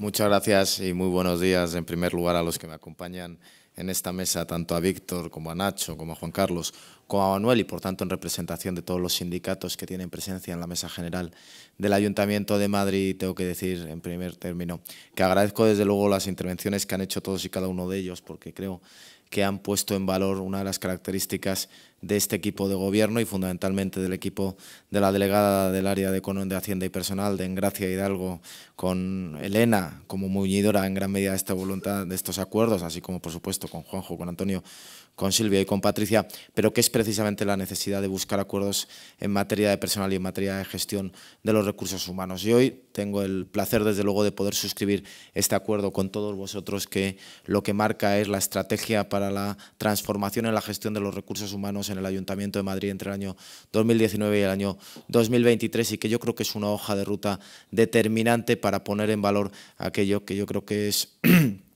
Muchas gracias y muy buenos días en primer lugar a los que me acompañan en esta mesa, tanto a Víctor como a Nacho, como a Juan Carlos, como a Manuel y por tanto en representación de todos los sindicatos que tienen presencia en la mesa general del Ayuntamiento de Madrid, tengo que decir en primer término que agradezco desde luego las intervenciones que han hecho todos y cada uno de ellos porque creo que han puesto en valor una de las características de este equipo de gobierno y fundamentalmente del equipo de la delegada del área de Economía de Hacienda y Personal de Engracia Hidalgo con Elena como muñidora en gran medida de esta voluntad de estos acuerdos, así como por supuesto con Juanjo, con Antonio, con Silvia y con Patricia, pero que es precisamente la necesidad de buscar acuerdos en materia de personal y en materia de gestión de los recursos humanos. Y hoy tengo el placer desde luego de poder suscribir este acuerdo con todos vosotros que lo que marca es la estrategia para la transformación en la gestión de los recursos humanos en el Ayuntamiento de Madrid entre el año 2019 y el año 2023 y que yo creo que es una hoja de ruta determinante para poner en valor aquello que yo creo que es...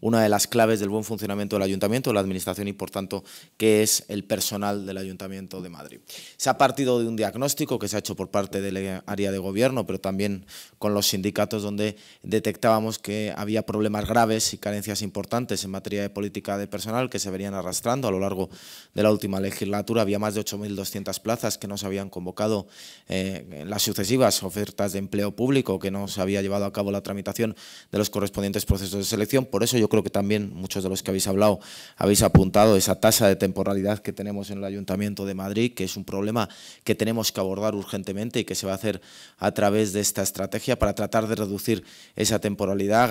una de las claves del buen funcionamiento del ayuntamiento, de la administración y por tanto que es el personal del ayuntamiento de Madrid. Se ha partido de un diagnóstico que se ha hecho por parte del área de gobierno, pero también con los sindicatos donde detectábamos que había problemas graves y carencias importantes en materia de política de personal que se venían arrastrando a lo largo de la última legislatura. Había más de 8.200 plazas que no se habían convocado eh, en las sucesivas ofertas de empleo público, que no se había llevado a cabo la tramitación de los correspondientes procesos de selección eso yo creo que también muchos de los que habéis hablado habéis apuntado esa tasa de temporalidad que tenemos en el Ayuntamiento de Madrid, que es un problema que tenemos que abordar urgentemente y que se va a hacer a través de esta estrategia para tratar de reducir esa temporalidad.